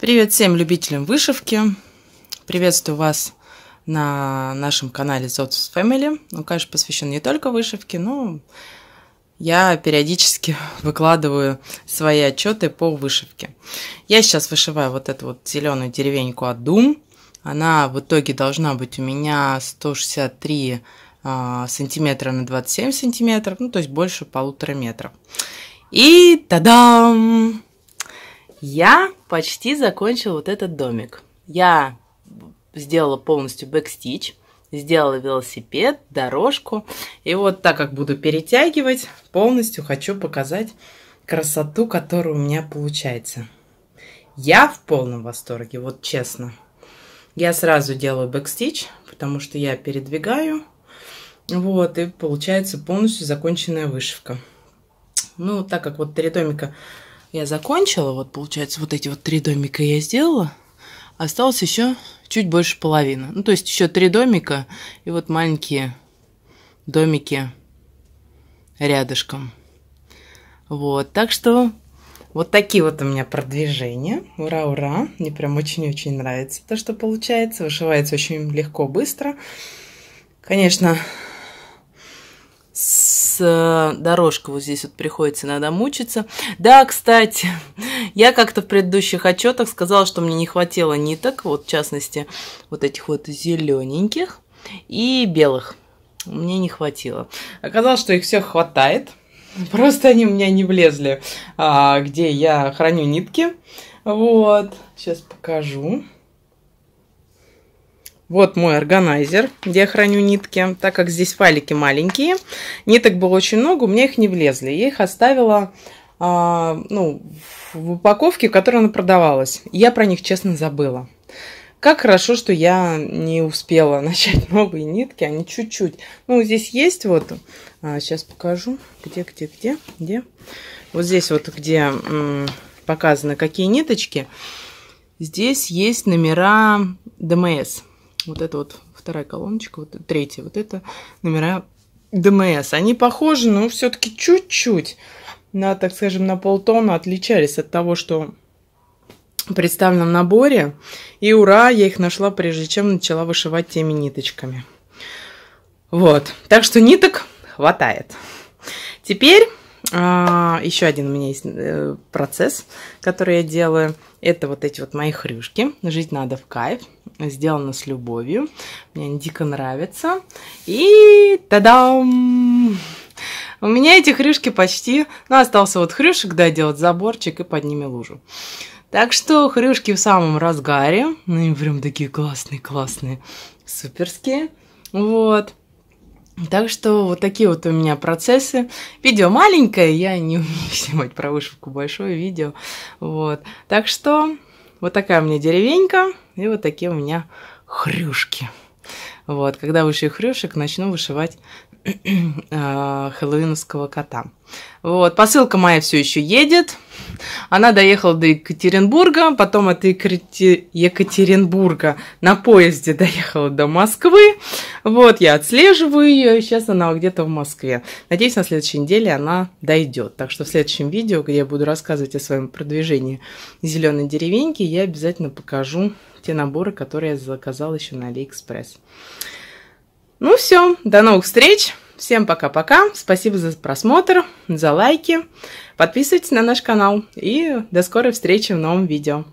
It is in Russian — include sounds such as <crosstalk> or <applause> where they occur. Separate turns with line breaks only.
Привет всем любителям вышивки! Приветствую вас на нашем канале Zotus Family. Он, конечно, посвящен не только вышивке, но я периодически <laughs> выкладываю свои отчеты по вышивке. Я сейчас вышиваю вот эту вот зеленую деревеньку от Дум. Она в итоге должна быть у меня 163 а, сантиметра на 27 сантиметров, ну то есть больше полутора метров. И тадам! Я почти закончила вот этот домик. Я сделала полностью бэкстич, сделала велосипед, дорожку. И вот так как буду перетягивать, полностью хочу показать красоту, которая у меня получается. Я в полном восторге, вот честно. Я сразу делаю бэкстич, потому что я передвигаю. Вот, и получается полностью законченная вышивка. Ну, так как вот три домика я закончила, вот получается вот эти вот три домика я сделала, осталось еще чуть больше половины. Ну, то есть еще три домика и вот маленькие домики рядышком. Вот, так что вот такие вот у меня продвижения. Ура, ура. Мне прям очень-очень нравится то, что получается. Вышивается очень легко, быстро. Конечно, Э, дорожка вот здесь вот приходится иногда мучиться. Да, кстати, <laughs> я как-то в предыдущих отчетах сказала, что мне не хватило ниток, вот в частности вот этих вот зелененьких и белых. Мне не хватило. Оказалось, что их всех хватает. <laughs> Просто они у меня не влезли, а, где я храню нитки. Вот, сейчас покажу. Вот мой органайзер, где я храню нитки. Так как здесь файлики маленькие, ниток было очень много, у меня их не влезли. Я их оставила а, ну, в упаковке, в которой она продавалась. Я про них, честно, забыла. Как хорошо, что я не успела <laughs> начать новые нитки, они чуть-чуть. Ну, здесь есть вот, а, сейчас покажу, где, где, где, где. Вот здесь вот, где м, показаны какие ниточки. Здесь есть номера ДМС вот это вот вторая колоночка, вот третья, вот это номера ДМС. Они похожи, но все-таки чуть-чуть, на, так скажем, на полтона отличались от того, что представлено в наборе. И ура, я их нашла, прежде чем начала вышивать теми ниточками. Вот, так что ниток хватает. Теперь а, еще один у меня есть э, процесс, который я делаю. Это вот эти вот мои хрюшки. Жить надо в кайф сделано с любовью. Мне они дико нравятся. И тадам! У меня эти хрюшки почти... Ну, остался вот хрюшек доделать, да, заборчик и под ними лужу. Так что хрюшки в самом разгаре. Ну, они прям такие классные-классные, суперские. Вот. Так что вот такие вот у меня процессы. Видео маленькое, я не умею <laughs> снимать про вышивку большое видео. Вот. Так что вот такая у меня деревенька, и вот такие у меня хрюшки. Вот, когда вышью хрюшек, начну вышивать <clears throat> Э, хэллоуиновского кота. Вот, посылка моя все еще едет. Она доехала до Екатеринбурга, потом от Екатеринбурга на поезде <laughs> доехала до Москвы. Вот, я отслеживаю ее, сейчас она где-то в Москве. Надеюсь, на следующей неделе она дойдет. Так что в следующем видео, где я буду рассказывать о своем продвижении зеленой деревеньки, я обязательно покажу те наборы, которые я заказала еще на Алиэкспресс. Ну все, до новых встреч. Всем пока-пока. Спасибо за просмотр, за лайки. Подписывайтесь на наш канал. И до скорой встречи в новом видео.